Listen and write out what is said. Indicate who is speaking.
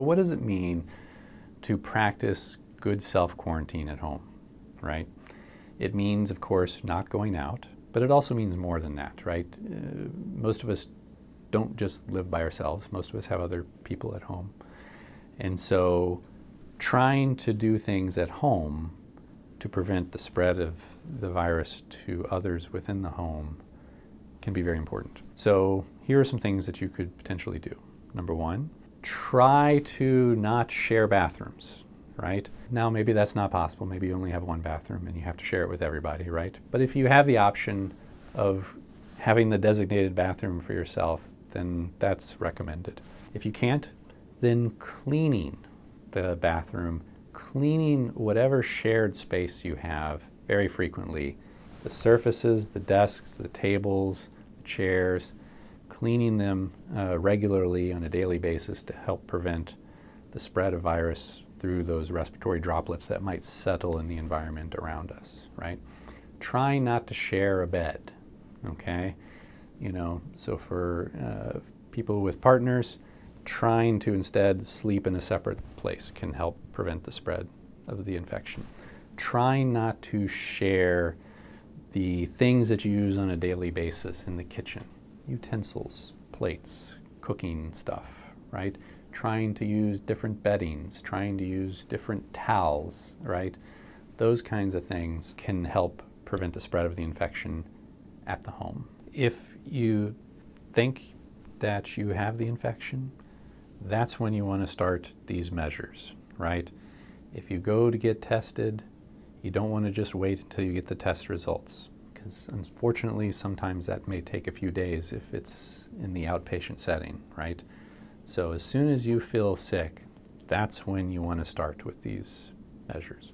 Speaker 1: What does it mean to practice good self quarantine at home, right? It means, of course, not going out, but it also means more than that, right? Uh, most of us don't just live by ourselves, most of us have other people at home. And so trying to do things at home to prevent the spread of the virus to others within the home can be very important. So here are some things that you could potentially do. Number one, try to not share bathrooms, right? Now, maybe that's not possible. Maybe you only have one bathroom and you have to share it with everybody, right? But if you have the option of having the designated bathroom for yourself, then that's recommended. If you can't, then cleaning the bathroom, cleaning whatever shared space you have very frequently the surfaces, the desks, the tables, the chairs, cleaning them uh, regularly on a daily basis to help prevent the spread of virus through those respiratory droplets that might settle in the environment around us, right? Try not to share a bed, okay? You know, so for uh, people with partners, trying to instead sleep in a separate place can help prevent the spread of the infection. Try not to share the things that you use on a daily basis in the kitchen, utensils, plates, cooking stuff, right? Trying to use different beddings, trying to use different towels, right? Those kinds of things can help prevent the spread of the infection at the home. If you think that you have the infection, that's when you want to start these measures, right? If you go to get tested, you don't want to just wait until you get the test results because unfortunately sometimes that may take a few days if it's in the outpatient setting, right? So as soon as you feel sick, that's when you want to start with these measures.